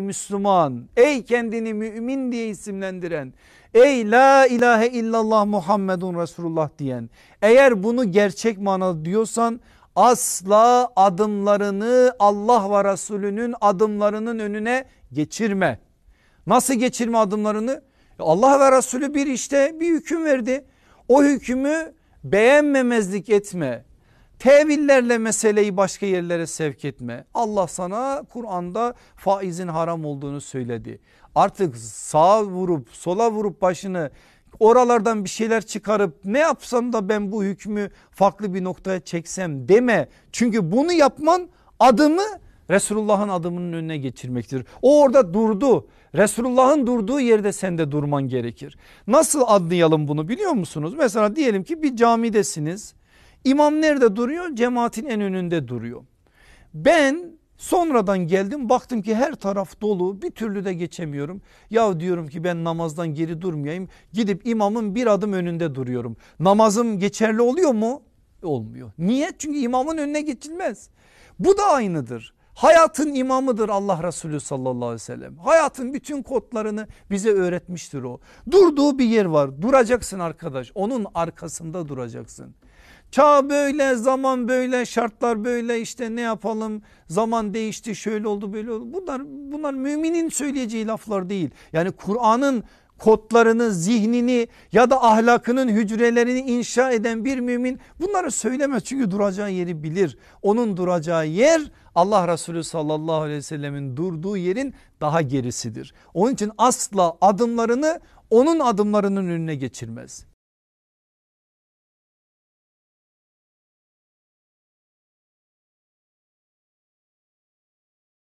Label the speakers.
Speaker 1: Müslüman, ey kendini mümin diye isimlendiren, ey la ilahe illallah Muhammedun Resulullah diyen, eğer bunu gerçek manada diyorsan asla adımlarını Allah ve Resulünün adımlarının önüne geçirme. Nasıl geçirme adımlarını? Allah ve Resulü bir işte bir hüküm verdi. O hükmü beğenmemezlik etme. Tevillerle meseleyi başka yerlere sevk etme. Allah sana Kur'an'da faizin haram olduğunu söyledi. Artık sağa vurup sola vurup başını oralardan bir şeyler çıkarıp ne yapsam da ben bu hükmü farklı bir noktaya çeksem deme. Çünkü bunu yapman adımı Resulullah'ın adımının önüne geçirmektir. O orada durdu. Resulullah'ın durduğu yerde sen de durman gerekir. Nasıl adlayalım bunu biliyor musunuz? Mesela diyelim ki bir camidesiniz. İmam nerede duruyor? Cemaatin en önünde duruyor. Ben sonradan geldim baktım ki her taraf dolu bir türlü de geçemiyorum. Ya diyorum ki ben namazdan geri durmayayım gidip imamın bir adım önünde duruyorum. Namazım geçerli oluyor mu? Olmuyor. Niye? Çünkü imamın önüne geçilmez. Bu da aynıdır. Hayatın imamıdır Allah Resulü sallallahu aleyhi ve sellem. Hayatın bütün kodlarını bize öğretmiştir o. Durduğu bir yer var. Duracaksın arkadaş. Onun arkasında duracaksın. Çağ böyle, zaman böyle, şartlar böyle işte ne yapalım? Zaman değişti, şöyle oldu, böyle oldu. Bunlar bunlar müminin söyleyeceği laflar değil. Yani Kur'an'ın kodlarını, zihnini ya da ahlakının hücrelerini inşa eden bir mümin bunları söylemez. Çünkü duracağı yeri bilir. Onun duracağı yer Allah Resulü sallallahu aleyhi ve sellemin durduğu yerin daha gerisidir. Onun için asla adımlarını onun adımlarının önüne geçirmez.